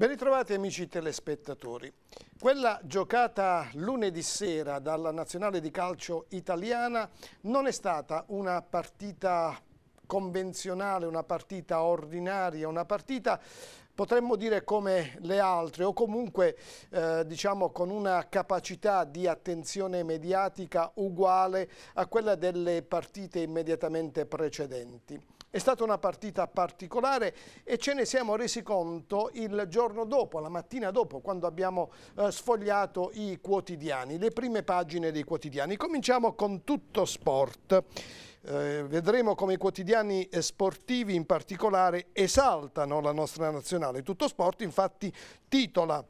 Ben ritrovati amici telespettatori. Quella giocata lunedì sera dalla nazionale di calcio italiana non è stata una partita convenzionale, una partita ordinaria, una partita potremmo dire come le altre o comunque eh, diciamo con una capacità di attenzione mediatica uguale a quella delle partite immediatamente precedenti. È stata una partita particolare e ce ne siamo resi conto il giorno dopo, la mattina dopo, quando abbiamo eh, sfogliato i quotidiani, le prime pagine dei quotidiani. Cominciamo con tutto sport. Eh, vedremo come i quotidiani sportivi in particolare esaltano la nostra nazionale. Tutto sport infatti titola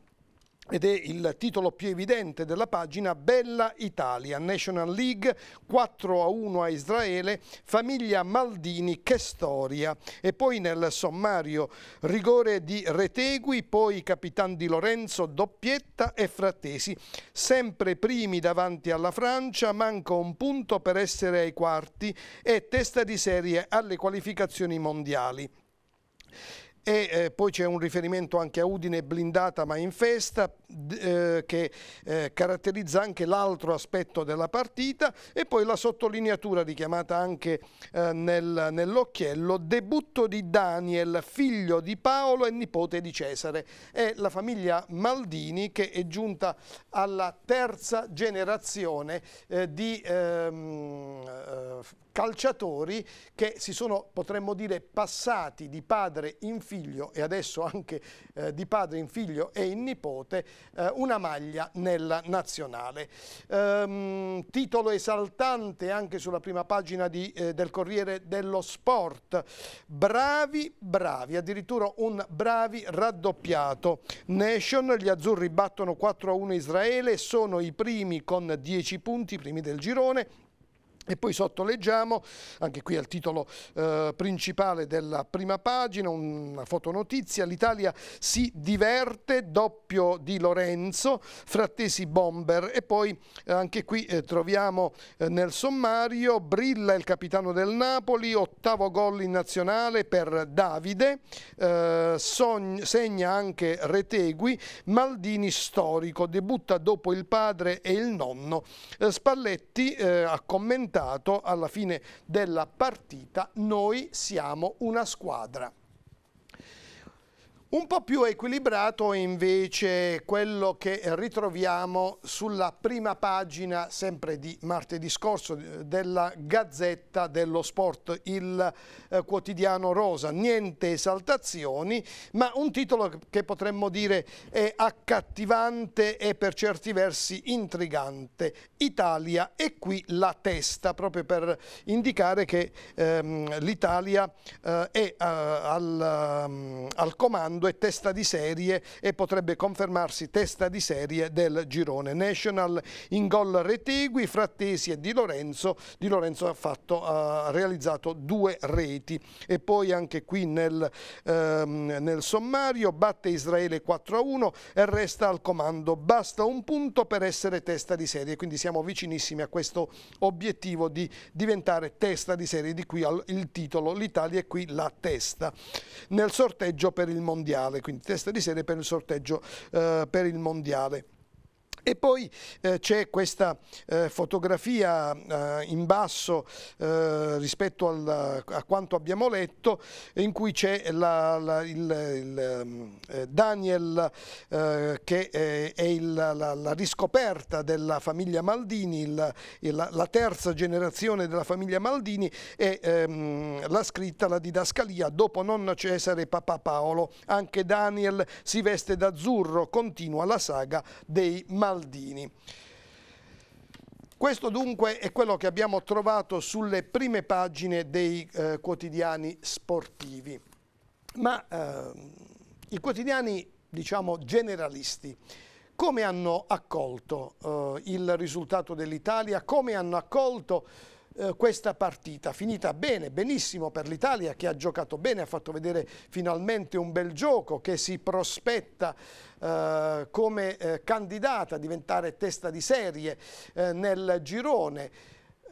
ed è il titolo più evidente della pagina Bella Italia, National League 4 a 1 a Israele, famiglia Maldini, che storia e poi nel sommario rigore di Retegui, poi Capitan di Lorenzo, doppietta e Frattesi, sempre primi davanti alla Francia, manca un punto per essere ai quarti e testa di serie alle qualificazioni mondiali e eh, poi c'è un riferimento anche a Udine blindata ma in festa eh, che eh, caratterizza anche l'altro aspetto della partita e poi la sottolineatura richiamata anche eh, nel, nell'occhiello, debutto di Daniel, figlio di Paolo e nipote di Cesare. È la famiglia Maldini che è giunta alla terza generazione di ehm, calciatori che si sono, potremmo dire, passati di padre in figlio e adesso anche di padre in figlio e in nipote eh, una maglia nella nazionale. Ehm, titolo esaltante anche sulla prima pagina di, eh, del Corriere dello Sport. Bravi, bravi, addirittura un bravi raddoppiato. Nation, gli azzurri battono 4-1 Israele, sono i primi con 10 punti, i primi del girone e poi sotto leggiamo, anche qui al titolo eh, principale della prima pagina, una fotonotizia, l'Italia si diverte, doppio di Lorenzo, frattesi bomber e poi eh, anche qui eh, troviamo eh, nel sommario, brilla il capitano del Napoli, ottavo gol in nazionale per Davide, eh, segna anche Retegui, Maldini storico, debutta dopo il padre e il nonno, eh, Spalletti a commentare risultato alla fine della partita noi siamo una squadra. Un po' più equilibrato invece quello che ritroviamo sulla prima pagina, sempre di martedì scorso, eh, della Gazzetta dello Sport, il eh, quotidiano rosa. Niente esaltazioni, ma un titolo che potremmo dire è accattivante e per certi versi intrigante. Italia e qui la testa, proprio per indicare che ehm, l'Italia eh, è eh, al, mm, al comando secondo è testa di serie e potrebbe confermarsi testa di serie del girone National in gol Retegui, Frattesi e Di Lorenzo. Di Lorenzo ha, fatto, ha realizzato due reti e poi anche qui nel, ehm, nel sommario batte Israele 4-1 e resta al comando. Basta un punto per essere testa di serie, quindi siamo vicinissimi a questo obiettivo di diventare testa di serie, di qui il titolo L'Italia è qui la testa. Nel sorteggio per il mondiale mondiale, quindi testa di serie per il sorteggio eh, per il mondiale. E poi eh, c'è questa eh, fotografia eh, in basso eh, rispetto al, a quanto abbiamo letto in cui c'è eh, Daniel eh, che è il, la, la, riscoperta della famiglia Maldini, il, la, la, terza generazione della famiglia Maldini e ehm, la scritta, la didascalia dopo nonna Cesare e papà Paolo. Anche Daniel si veste d'azzurro, continua la saga dei Maldini. Baldini. Questo dunque è quello che abbiamo trovato sulle prime pagine dei eh, quotidiani sportivi, ma eh, i quotidiani diciamo generalisti come hanno accolto eh, il risultato dell'Italia, come hanno accolto eh, questa partita, finita bene, benissimo per l'Italia che ha giocato bene, ha fatto vedere finalmente un bel gioco che si prospetta eh, come eh, candidata a diventare testa di serie eh, nel girone,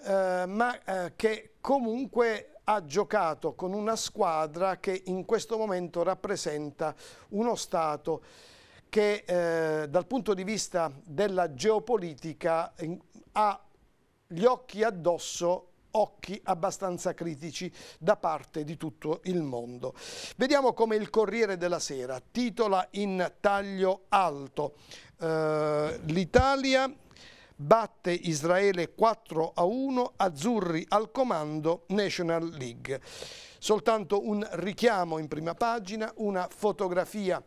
eh, ma che comunque ha giocato con una squadra che in questo momento rappresenta uno Stato che eh, dal punto di vista della geopolitica ha gli occhi addosso occhi abbastanza critici da parte di tutto il mondo. Vediamo come il Corriere della Sera titola in taglio alto eh, l'Italia batte Israele 4 a 1, azzurri al comando National League. Soltanto un richiamo in prima pagina, una fotografia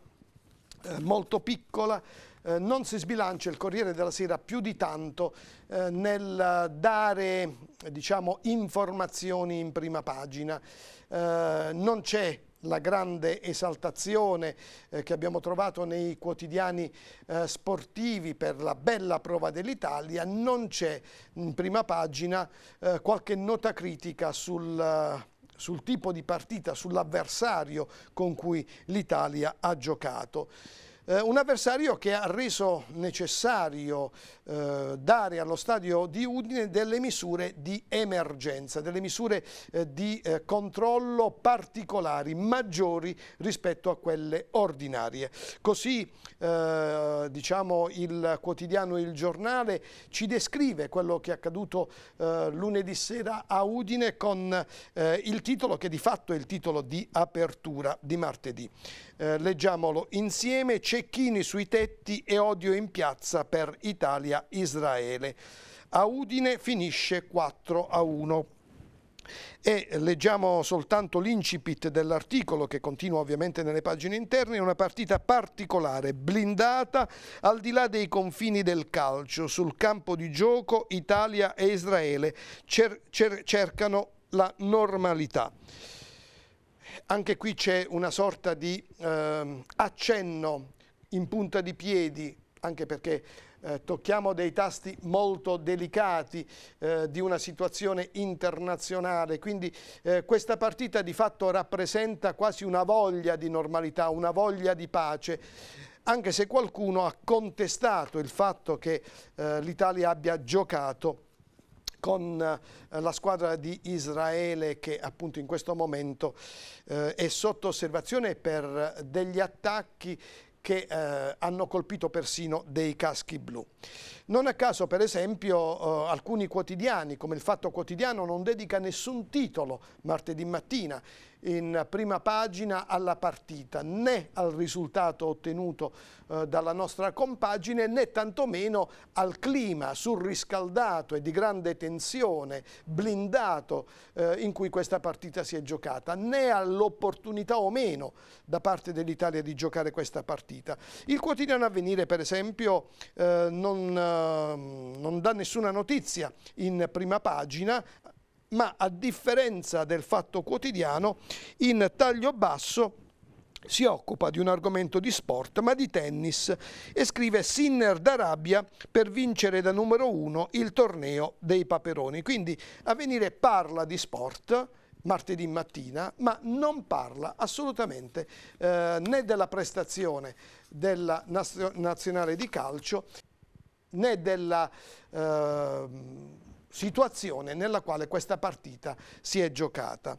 eh, molto piccola eh, non si sbilancia il Corriere della Sera più di tanto eh, nel dare diciamo, informazioni in prima pagina. Eh, non c'è la grande esaltazione eh, che abbiamo trovato nei quotidiani eh, sportivi per la bella prova dell'Italia, non c'è in prima pagina eh, qualche nota critica sul, eh, sul tipo di partita, sull'avversario con cui l'Italia ha giocato. Eh, un avversario che ha reso necessario eh, dare allo stadio di Udine delle misure di emergenza, delle misure eh, di eh, controllo particolari, maggiori rispetto a quelle ordinarie. Così eh, diciamo, il quotidiano Il Giornale ci descrive quello che è accaduto eh, lunedì sera a Udine con il titolo che di fatto è il titolo di apertura di martedì. leggiamolo insieme, c'è cecchini sui tetti e odio in piazza per Italia-Israele. A Udine finisce 4 a 1 e leggiamo soltanto l'incipit dell'articolo che continua ovviamente nelle pagine interne, è una partita particolare, blindata al di là dei confini del calcio, sul campo di gioco Italia e Israele cer cer cercano la normalità. Anche qui c'è una sorta di eh, accenno in punta di piedi, anche perché eh, tocchiamo dei tasti molto delicati eh, di una situazione internazionale, quindi eh, questa partita di fatto rappresenta quasi una voglia di normalità, una voglia di pace, anche se qualcuno ha contestato il fatto che eh, l'Italia abbia giocato con eh, la squadra di Israele che appunto in questo momento eh, è sotto osservazione per degli attacchi che eh, hanno colpito persino dei caschi blu. Non a caso, per esempio, eh, alcuni quotidiani, come il Fatto Quotidiano, non dedica nessun titolo martedì mattina in prima pagina alla partita, né al risultato ottenuto eh, dalla nostra compagine, né tantomeno al clima surriscaldato e di grande tensione, blindato, eh, in cui questa partita si è giocata, né all'opportunità o meno da parte dell'Italia di giocare questa partita. Il quotidiano avvenire, per esempio, eh, non, eh, non dà nessuna notizia in prima pagina, ma a differenza del fatto quotidiano, in taglio basso si occupa di un argomento di sport ma di tennis e scrive Sinner d'Arabia per vincere da numero uno il torneo dei Paperoni. Quindi Avvenire parla di sport martedì mattina ma non parla assolutamente eh, né della prestazione della nazionale di calcio né della... Eh, situazione nella quale questa partita si è giocata.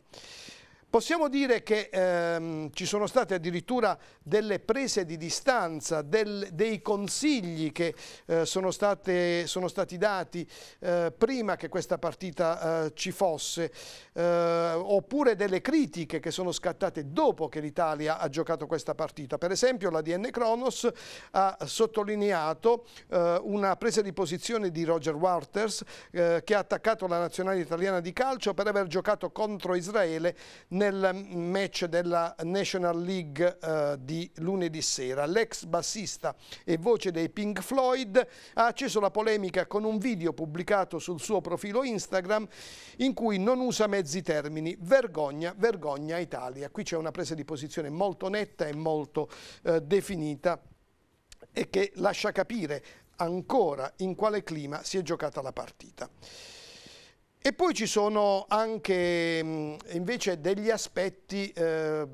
Possiamo dire che ehm, ci sono state addirittura delle prese di distanza, del, dei consigli che eh, sono, state, sono, stati dati eh, prima che questa partita eh, ci fosse, eh, oppure delle critiche che sono scattate dopo che l'Italia ha giocato questa partita. Per esempio la DN Kronos ha sottolineato eh, una presa di posizione di Roger Waters eh, che ha attaccato la nazionale italiana di calcio per aver giocato contro Israele nel match della National League eh, di lunedì sera. L'ex bassista e voce dei Pink Floyd ha acceso la polemica con un video pubblicato sul suo profilo Instagram in cui non usa mezzi termini. Vergogna, vergogna Italia. Qui c'è una presa di posizione molto netta e molto eh, definita e che lascia capire ancora in quale clima si è giocata la partita. E poi ci sono anche mm, invece degli aspetti eh,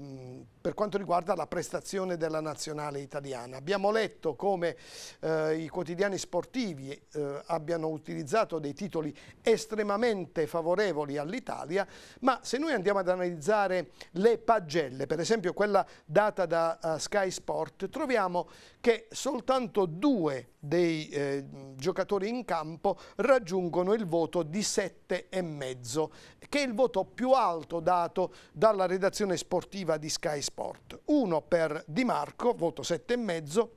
per quanto riguarda la prestazione della nazionale italiana. Abbiamo letto come eh, i quotidiani sportivi eh, abbiano utilizzato dei titoli estremamente favorevoli all'Italia, ma se noi andiamo ad analizzare le pagelle, per esempio quella data da uh, Sky Sport, troviamo che soltanto due dei eh, giocatori in campo raggiungono il voto di 7,5, che è il voto più alto dato dalla redazione sportiva di Sky Sport sport. Uno per Di Marco, voto 7,5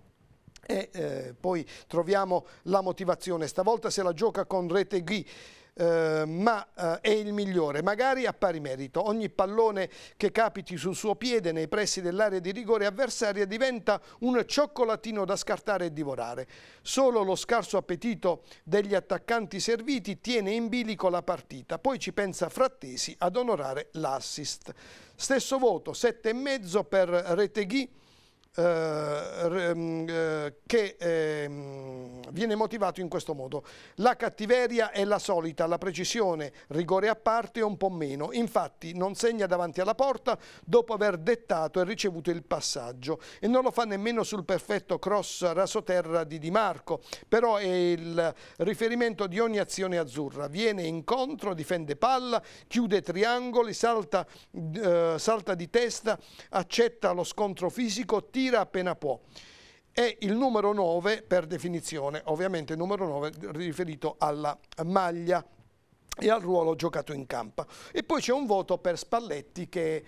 e eh, poi troviamo la motivazione. Stavolta se la gioca con rete Ghi. Eh, ma eh, è il migliore, magari a pari merito. Ogni pallone che capiti sul suo piede nei pressi dell'area di rigore avversaria diventa un cioccolatino da scartare e divorare. Solo lo scarso appetito degli attaccanti serviti tiene in bilico la partita, poi ci pensa Frattesi ad onorare l'assist. Stesso voto, 7,5 per Reteghi, eh, mm, eh che eh, viene motivato in questo modo. La cattiveria è la solita, la precisione, rigore a parte un po' meno. Infatti non segna davanti alla porta dopo aver dettato e ricevuto il passaggio e non lo fa nemmeno sul perfetto cross rasoterra di Di Marco, però è il riferimento di ogni azione azzurra. Viene incontro, difende palla, chiude triangoli, salta, eh, salta di testa, accetta lo scontro fisico, tira appena può è il numero 9 per definizione, ovviamente il numero 9 riferito alla maglia e al ruolo giocato in campo. E poi c'è un voto per Spalletti che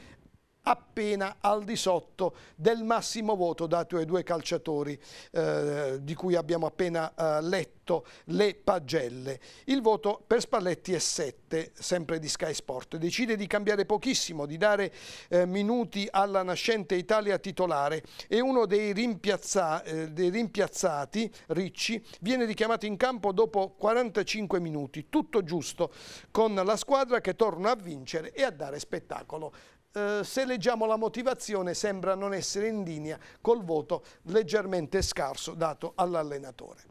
appena al di sotto del massimo voto dato ai due calciatori eh, di cui abbiamo appena eh, letto le pagelle. Il voto per Spalletti è 7, sempre di Sky Sport. Decide di cambiare pochissimo, di dare eh, minuti alla nascente Italia titolare e uno dei, rimpiazza, eh, dei rimpiazzati, Ricci, viene richiamato in campo dopo 45 minuti, tutto giusto, con la squadra che torna a vincere e a dare spettacolo eh, se leggiamo la motivazione sembra non essere in linea col voto leggermente scarso dato all'allenatore.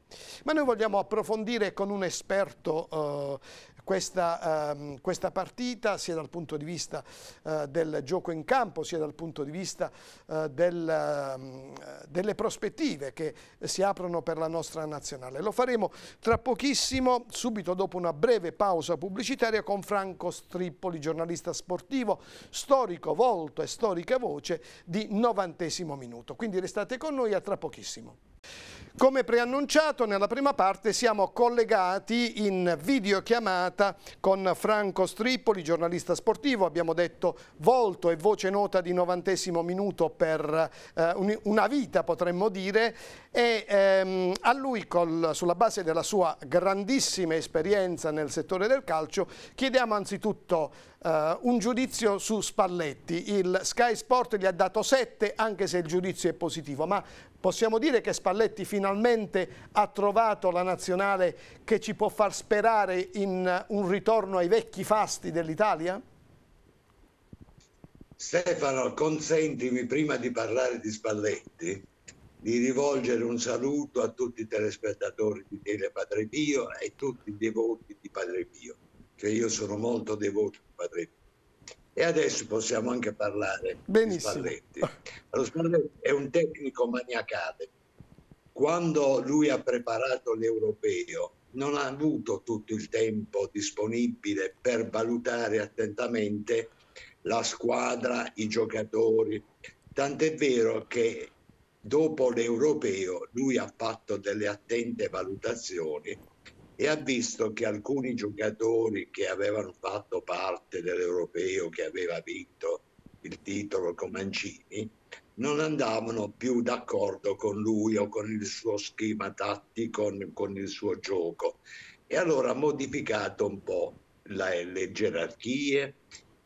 Ma noi vogliamo approfondire con un esperto eh, questa, ehm, questa, partita sia dal punto di vista eh, del gioco in campo sia dal punto di vista eh, del, ehm, delle prospettive che si aprono per la nostra nazionale. Lo faremo tra pochissimo, subito dopo una breve pausa pubblicitaria con Franco Strippoli, giornalista sportivo, storico volto e storica voce di Novantesimo Minuto. Quindi restate con noi a tra pochissimo. Come preannunciato nella prima parte siamo collegati in videochiamata con Franco Strippoli, giornalista sportivo, abbiamo detto volto e voce nota di novantesimo minuto per eh, una vita potremmo dire e ehm, a lui col, sulla base della sua grandissima esperienza nel settore del calcio chiediamo anzitutto Uh, un giudizio su Spalletti. Il Sky Sport gli ha dato 7 anche se il giudizio è positivo, ma Possiamo dire che Spalletti finalmente ha trovato la nazionale che ci può far sperare in eh, un ritorno ai vecchi fasti dell'Italia? Stefano, consentimi prima di parlare di Spalletti di rivolgere un saluto a tutti i telespettatori di Tele Padre Pio e a tutti i devoti di Padre Pio, che io sono molto devoto di Padre Pio. E adesso possiamo anche parlare Benissimo. di Spalletti. Lo Spalletti è un tecnico maniacale. Quando lui ha preparato l'europeo, non ha avuto tutto il tempo disponibile per valutare attentamente la squadra, i giocatori. Tant'è vero che dopo l'europeo lui ha fatto delle attente valutazioni e ha visto che alcuni giocatori che avevano fatto parte dell'Europeo, che aveva vinto il titolo con Mancini, non andavano più d'accordo con lui o con il suo schema tattico, con, il suo gioco. E allora ha modificato un po' la, le gerarchie,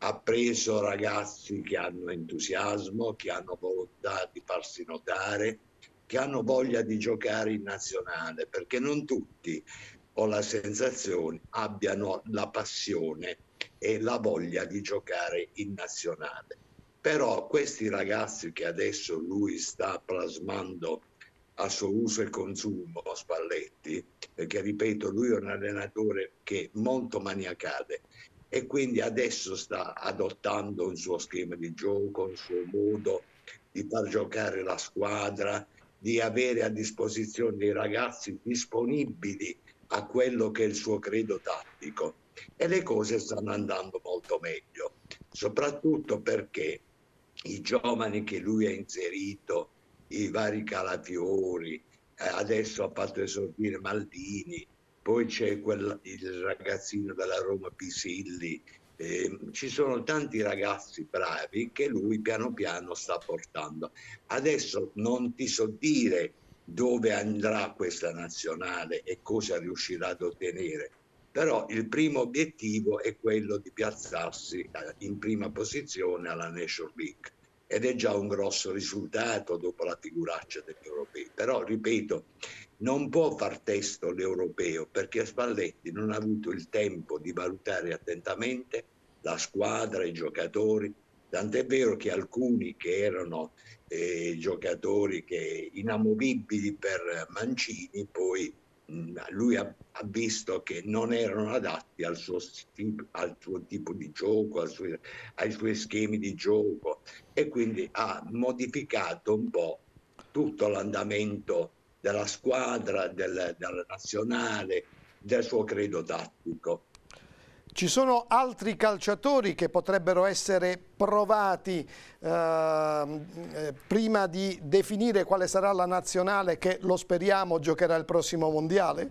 ha preso ragazzi che hanno entusiasmo, che hanno volontà di farsi notare, che hanno voglia di giocare in nazionale, perché non tutti ho la sensazione abbiano la passione e la voglia di giocare in nazionale. Però questi ragazzi che adesso lui sta plasmando a suo uso e consumo Spalletti, perché ripeto, lui è un allenatore che è molto maniacale e quindi adesso sta adottando un suo schema di gioco, un suo modo di far giocare la squadra, di avere a disposizione dei ragazzi disponibili a quello che è il suo credo tattico e le cose stanno andando molto meglio, soprattutto perché i giovani che lui ha inserito, i vari Calafiori, eh, adesso ha fatto esordire Maldini, poi c'è quel, il ragazzino della Roma Pisilli, eh, ci sono tanti ragazzi bravi che lui piano piano sta portando. Adesso non ti so dire dove andrà questa nazionale e cosa riuscirà ad ottenere. Però il primo obiettivo è quello di piazzarsi eh, in prima posizione alla National League ed è già un grosso risultato dopo la figuraccia degli europei. Però, ripeto, non può far testo l'europeo perché Spalletti non ha avuto il tempo di valutare attentamente la squadra, i giocatori, Tant'è vero che alcuni che erano eh, giocatori che, inamovibili per Mancini, poi mh, mm, lui ha, ha, visto che non erano adatti al suo, al suo tipo di gioco, suo, ai suoi schemi di gioco e quindi ha modificato un po' tutto l'andamento della squadra, del, della nazionale, del suo credo tattico. Ci sono altri calciatori che potrebbero essere provati ehm, eh, prima di definire quale sarà la nazionale che, lo speriamo, giocherà il prossimo Mondiale?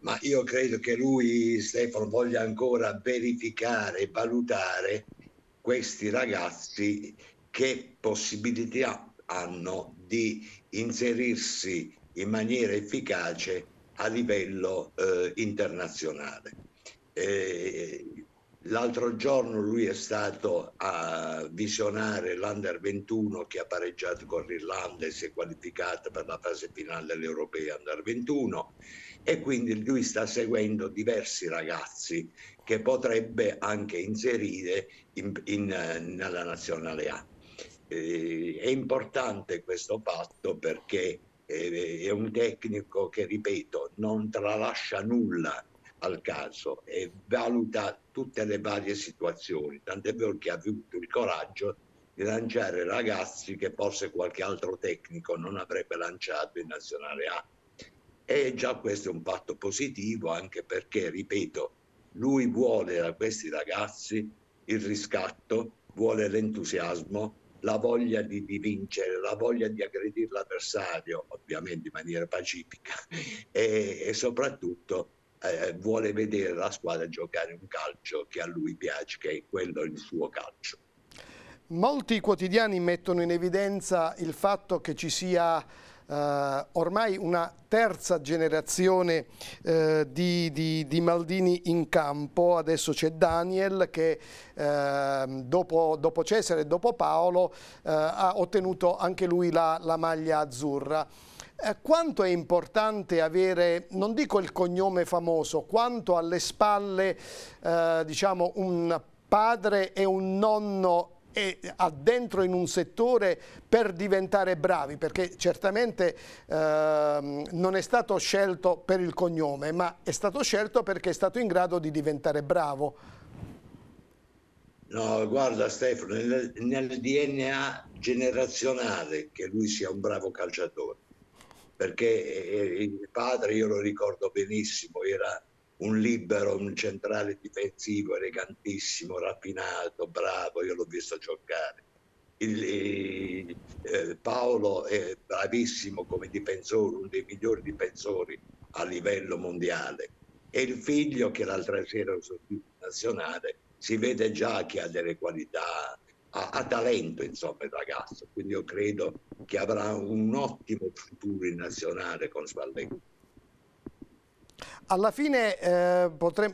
Ma io credo che lui, Stefano, voglia ancora verificare e valutare questi ragazzi che possibilità hanno di inserirsi in maniera efficace a livello eh, internazionale. E l'altro giorno lui è stato a visionare l'Under 21 che ha pareggiato con l'Irlanda e si è qualificato per la fase finale dell'Europea Under 21 e quindi lui sta seguendo diversi ragazzi che potrebbe anche inserire in, in, nella nazionale A. Eh, è importante questo fatto perché eh, è un tecnico che, ripeto, non tralascia nulla al caso e valuta tutte le varie situazioni, tant'è vero che ha avuto il coraggio di lanciare ragazzi che forse qualche altro tecnico non avrebbe lanciato in Nazionale A. E già questo è un fatto positivo anche perché, ripeto, lui vuole da questi ragazzi il riscatto, vuole l'entusiasmo, la voglia di, di, vincere, la voglia di aggredire l'avversario, ovviamente in maniera pacifica, e, e soprattutto eh, vuole vedere la squadra giocare un calcio che a lui piace, che è quello il suo calcio. Molti quotidiani mettono in evidenza il fatto che ci sia eh, ormai una terza generazione eh, di, di, di, Maldini in campo, adesso c'è Daniel che eh, dopo, dopo, Cesare e dopo Paolo eh, ha ottenuto anche lui la, la maglia azzurra. Eh, quanto è importante avere, non dico il cognome famoso, quanto alle spalle eh, diciamo un padre e un nonno e addentro in un settore per diventare bravi, perché certamente ehm, non è stato scelto per il cognome, ma è stato scelto perché è stato in grado di diventare bravo. No, guarda Stefano, nel, nel DNA generazionale che lui sia un bravo calciatore, perché eh, eh, il padre, io lo ricordo benissimo, era un libero, un centrale difensivo elegantissimo, raffinato, bravo, io l'ho visto giocare. Il, il, eh, Paolo è bravissimo come difensore, uno dei migliori difensori a livello mondiale. E il figlio, che l'altra sera era sul nazionale, si vede già che ha delle qualità, ha, ha talento, insomma, il ragazzo. Quindi io credo che avrà un ottimo futuro in nazionale con Spalletti. Alla fine eh,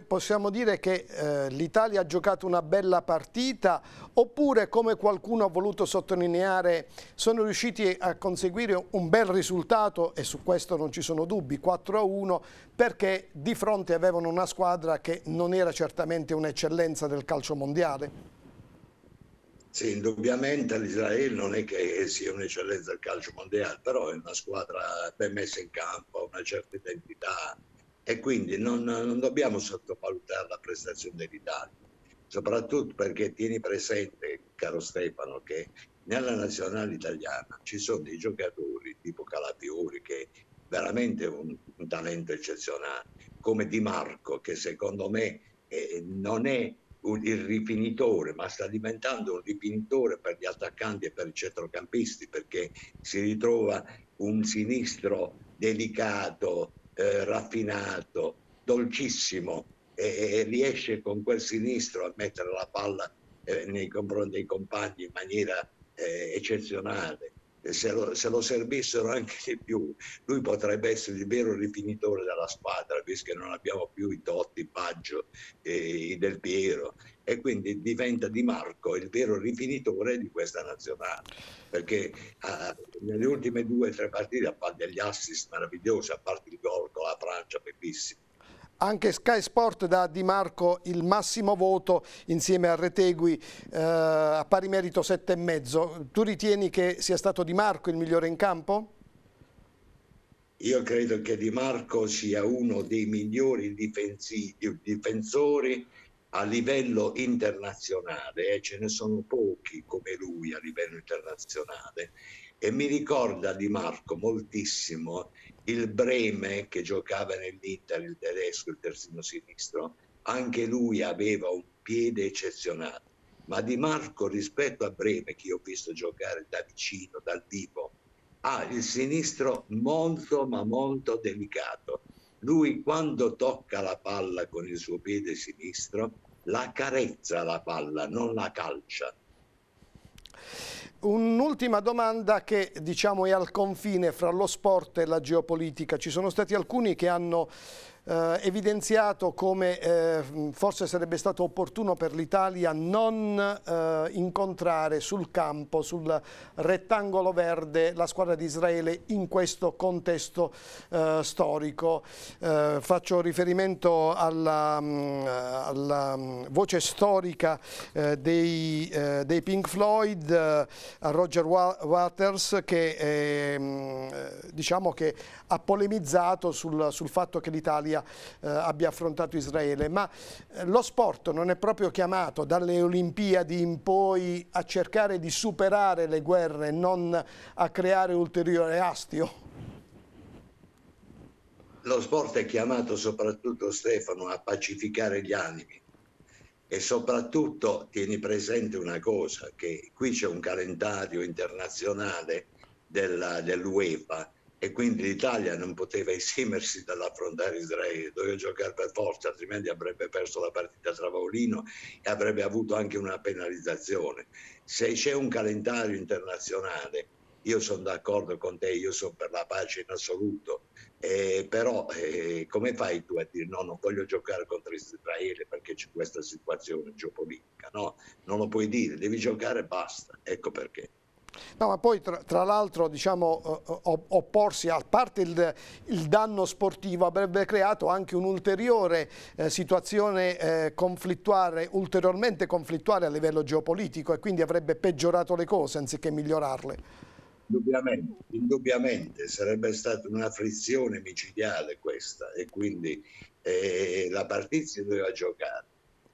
possiamo dire che eh, l'Italia ha giocato una bella partita oppure come qualcuno ha voluto sottolineare sono riusciti a conseguire un bel risultato e su questo non ci sono dubbi 4-1 perché di fronte avevano una squadra che non era certamente un'eccellenza del calcio mondiale? Sì, indubbiamente l'Israele non è che sia un'eccellenza del calcio mondiale, però è una squadra ben messa in campo, ha una certa identità, e quindi non, non dobbiamo sottovalutare la prestazione dell'Italia, soprattutto perché tieni presente, caro Stefano, che nella nazionale italiana ci sono dei giocatori tipo Calatiuri che veramente un, un talento eccezionale, come Di Marco che secondo me eh, non è un, il rifinitore, ma sta diventando un rifinitore per gli attaccanti e per i centrocampisti perché si ritrova un sinistro delicato, eh, raffinato, dolcissimo e, e, riesce con quel sinistro a mettere la palla eh, nei confronti dei compagni in maniera eh, eccezionale se lo, se lo, servissero anche di più, lui potrebbe essere il vero rifinitore della squadra, visto che non abbiamo più i Totti, Baggio e i Del Piero. E quindi diventa Di Marco il vero rifinitore di questa nazionale, perché ah, nelle ultime due o tre partite ha fatto degli assist meravigliosi, a parte il gol con la Francia, bellissimo anche Sky Sport dà a Di Marco il massimo voto insieme a Retegui eh, a pari merito 7,5. Tu ritieni che sia stato Di Marco il migliore in campo? Io credo che Di Marco sia uno dei migliori difensori a livello internazionale, e eh, ce ne sono pochi come lui a livello internazionale e mi ricorda Di Marco moltissimo il Breme che giocava nell'Inter, il tedesco, il terzino sinistro, anche lui aveva un piede eccezionale, ma Di Marco rispetto a Breme che io ho visto giocare da vicino, dal vivo, ha il sinistro molto ma molto delicato. Lui quando tocca la palla con il suo piede sinistro, la carezza la palla, non la calcia. Un'ultima domanda che diciamo, è al confine fra lo sport e la geopolitica. Ci sono stati alcuni che hanno eh, evidenziato come eh, forse sarebbe stato opportuno per l'Italia non eh, incontrare sul campo, sul rettangolo verde, la squadra di Israele in questo contesto eh, storico. Eh, faccio riferimento alla, mm, alla mm, voce storica eh, dei, dei, Pink Floyd, a Roger Waters, che, mm, diciamo che ha polemizzato sul, sul fatto che l'Italia abbia, eh, abbia affrontato Israele, ma eh, lo sport non è proprio chiamato dalle Olimpiadi in poi a cercare di superare le guerre, non a creare ulteriore astio? Lo sport è chiamato soprattutto, Stefano, a pacificare gli animi e soprattutto tieni presente una cosa, che qui c'è un calendario internazionale dell'UEFA dell e quindi l'Italia non poteva esimersi dall'affrontare Israele, doveva giocare per forza, altrimenti avrebbe perso la partita tra Paolino e avrebbe avuto anche una penalizzazione. Se c'è un calendario internazionale, io sono d'accordo con te, io sono per la pace in assoluto, eh, però eh, come fai tu a dire no, non voglio giocare contro Israele perché c'è questa situazione geopolitica? No, non lo puoi dire, devi giocare e basta, ecco perché. No, ma poi tra, tra l'altro diciamo, eh, eh, opporsi a parte il, il, danno sportivo avrebbe creato anche un'ulteriore eh, situazione eh, conflittuale, ulteriormente conflittuale a livello geopolitico e quindi avrebbe peggiorato le cose anziché migliorarle. Indubbiamente, indubbiamente sarebbe stata una frizione micidiale questa e quindi eh, la partita si doveva giocare.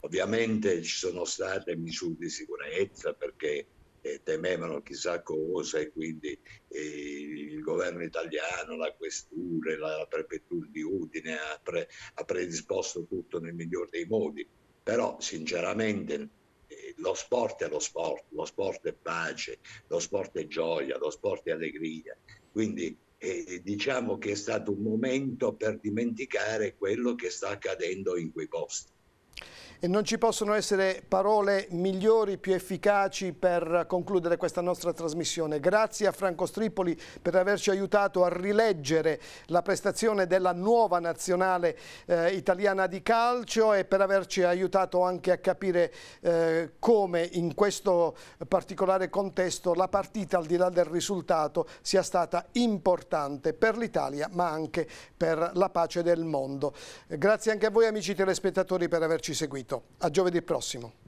Ovviamente ci sono state misure di sicurezza perché eh, temevano chissà cosa e quindi eh, il governo italiano, la questura, la, la prefettura di Udine ha, pre, ha, predisposto tutto nel miglior dei modi, però sinceramente eh, lo sport è lo sport, lo sport è pace, lo sport è gioia, lo sport è allegria, quindi eh, diciamo che è stato un momento per dimenticare quello che sta accadendo in quei posti. E non ci possono essere parole migliori, più efficaci per concludere questa nostra trasmissione. Grazie a Franco Stripoli per averci aiutato a rileggere la prestazione della nuova nazionale eh, italiana di calcio e per averci aiutato anche a capire eh, come in questo particolare contesto la partita, al di là del risultato, sia stata importante per l'Italia ma anche per la pace del mondo. Grazie anche a voi amici telespettatori per averci seguito appuntamento a giovedì prossimo.